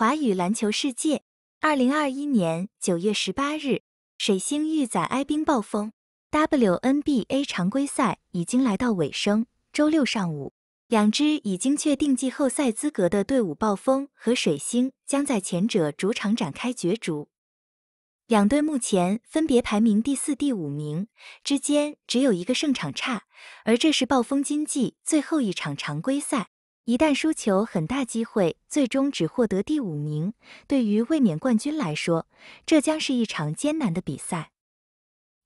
华语篮球世界，二零二一年九月十八日，水星预载哀冰暴风。WNBA 常规赛已经来到尾声，周六上午，两支已经确定季后赛资格的队伍，暴风和水星，将在前者主场展开角逐。两队目前分别排名第四、第五名，之间只有一个胜场差，而这是暴风今季最后一场常规赛。一旦输球，很大机会最终只获得第五名。对于卫冕冠军来说，这将是一场艰难的比赛。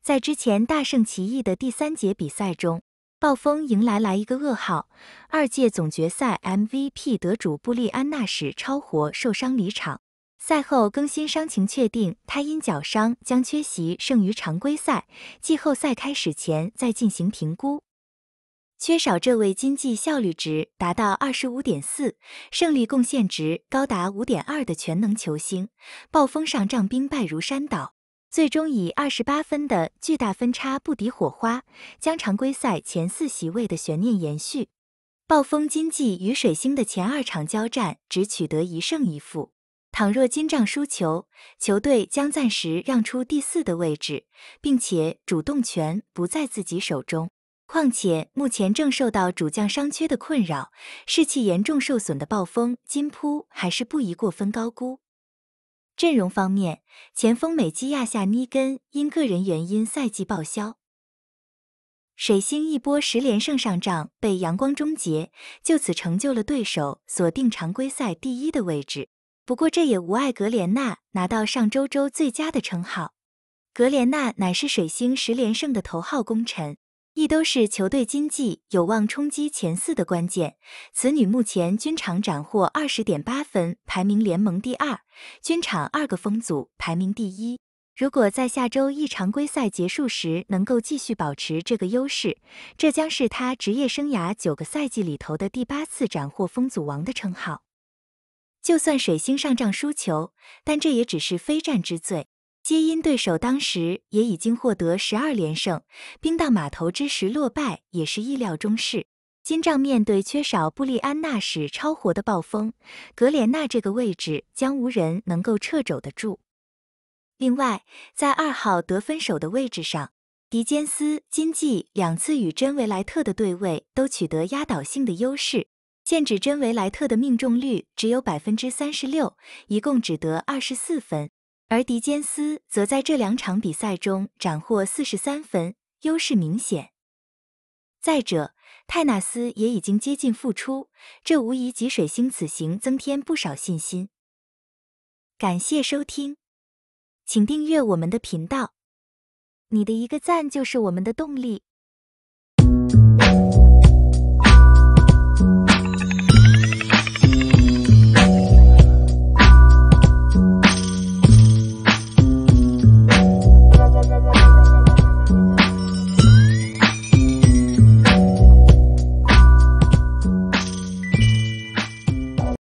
在之前大胜奇异的第三节比赛中，暴风迎来来一个噩耗：二届总决赛 MVP 得主布利安娜·什超活受伤离场。赛后更新伤情，确定他因脚伤将缺席剩余常规赛、季后赛开始前再进行评估。缺少这位经济效率值达到二十五点四、胜利贡献值高达五点二的全能球星，暴风上仗兵败如山倒，最终以二十八分的巨大分差不敌火花，将常规赛前四席位的悬念延续。暴风经济与水星的前二场交战只取得一胜一负，倘若金帐输球，球队将暂时让出第四的位置，并且主动权不在自己手中。况且目前正受到主将伤缺的困扰，士气严重受损的暴风金扑还是不宜过分高估。阵容方面，前锋美基亚夏尼根因个人原因赛季报销。水星一波十连胜上仗被阳光终结，就此成就了对手锁定常规赛第一的位置。不过这也无碍格莲娜拿到上周周最佳的称号。格莲娜乃是水星十连胜的头号功臣。亦都是球队经济有望冲击前四的关键。此女目前均场斩获二十点八分，排名联盟第二，均场二个封组排名第一。如果在下周一常规赛结束时能够继续保持这个优势，这将是她职业生涯九个赛季里头的第八次斩获封组王的称号。就算水星上仗输球，但这也只是非战之罪。皆因对手当时也已经获得十二连胜，兵到码头之时落败也是意料中事。金帐面对缺少布利安娜使超活的暴风格莲娜这个位置将无人能够掣肘得住。另外，在二号得分手的位置上，迪坚斯金济两次与珍维莱特的对位都取得压倒性的优势，剑指珍维莱特的命中率只有百分之三十六，一共只得二十四分。而迪坚斯则在这两场比赛中斩获四十三分，优势明显。再者，泰纳斯也已经接近复出，这无疑给水星此行增添不少信心。感谢收听，请订阅我们的频道，你的一个赞就是我们的动力。